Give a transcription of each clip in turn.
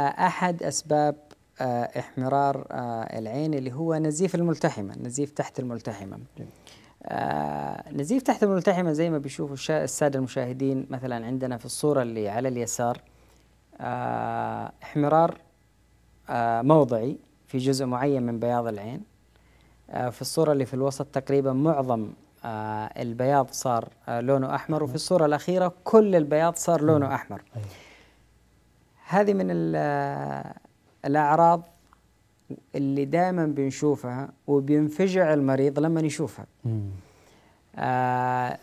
أحد أسباب آه، احمرار آه، العين اللي هو نزيف الملتحمة نزيف تحت الملتحمة آه، نزيف تحت الملتحمة زي ما بيشوفوا السادة المشاهدين مثلا عندنا في الصورة اللي على اليسار احمرار موضعي في جزء معين من بياض العين في الصورة اللي في الوسط تقريبا معظم البياض صار لونه أحمر وفي الصورة الأخيرة كل البياض صار لونه أحمر أيوه. هذه من الأعراض اللي دائما بنشوفها وبينفجع المريض لما يشوفها آه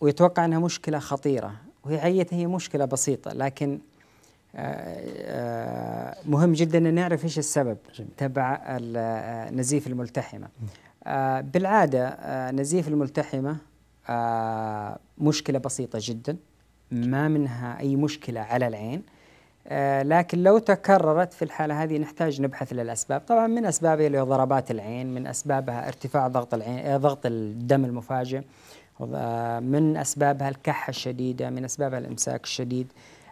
ويتوقع أنها مشكلة خطيرة وهي هي مشكلة بسيطة لكن آه،, آه مهم جدا أن نعرف إيش السبب جميل. تبع النزيف آه، الملتحمة آه بالعادة آه نزيف الملتحمة آه مشكلة بسيطة جدا ما منها أي مشكلة على العين آه، لكن لو تكررت في الحالة هذه نحتاج نبحث للأسباب طبعا من أسبابها اللي ضربات العين من أسبابها ارتفاع ضغط العين آه، ضغط الدم المفاجئ آه، من أسبابها الكحة الشديدة من أسبابها الإمساك الشديد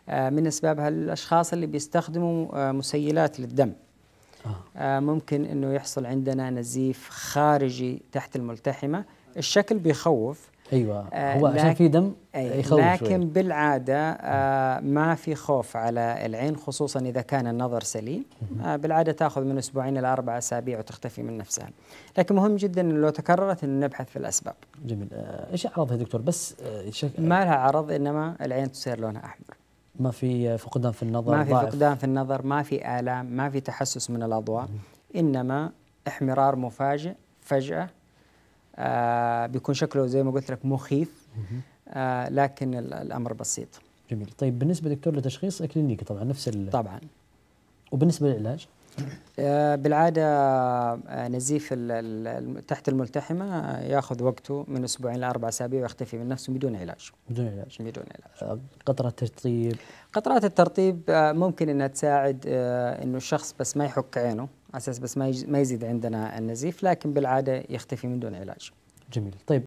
من أسبابها الأشخاص اللي بيستخدموا مسيلات للدم ممكن أنه يحصل عندنا نزيف خارجي تحت الملتحمة الشكل بيخوف ايوه آه، هو عشان في دم يخوف لكن شوي. بالعاده آه، ما في خوف على العين خصوصا اذا كان النظر سليم آه، بالعاده تاخذ من اسبوعين الى اربع اسابيع وتختفي من نفسها لكن مهم جدا لو تكررت ان نبحث في الاسباب جميل ايش اعراضها دكتور بس شك... ما لها عرض انما العين تصير لونها احمر ما في فقدان في النظر ما في ضعف. فقدان في النظر ما في الام ما في تحسس من الاضواء انما احمرار مفاجئ فجاه آه بيكون شكله زي ما قلت لك مخيف آه لكن الامر بسيط جميل طيب بالنسبه دكتور لتشخيص اكلينيكي طبعا نفس طبعا وبالنسبه للعلاج آه، بالعاده آه، نزيف تحت الملتحمه آه، ياخذ وقته من اسبوعين لاربع اسابيع ويختفي من نفسه بدون علاج بدون علاج بدون علاج قطره ترطيب قطرات الترطيب ممكن انها تساعد انه الشخص بس ما يحك عينه على اساس بس ما يزيد عندنا النزيف لكن بالعاده يختفي من دون علاج. جميل طيب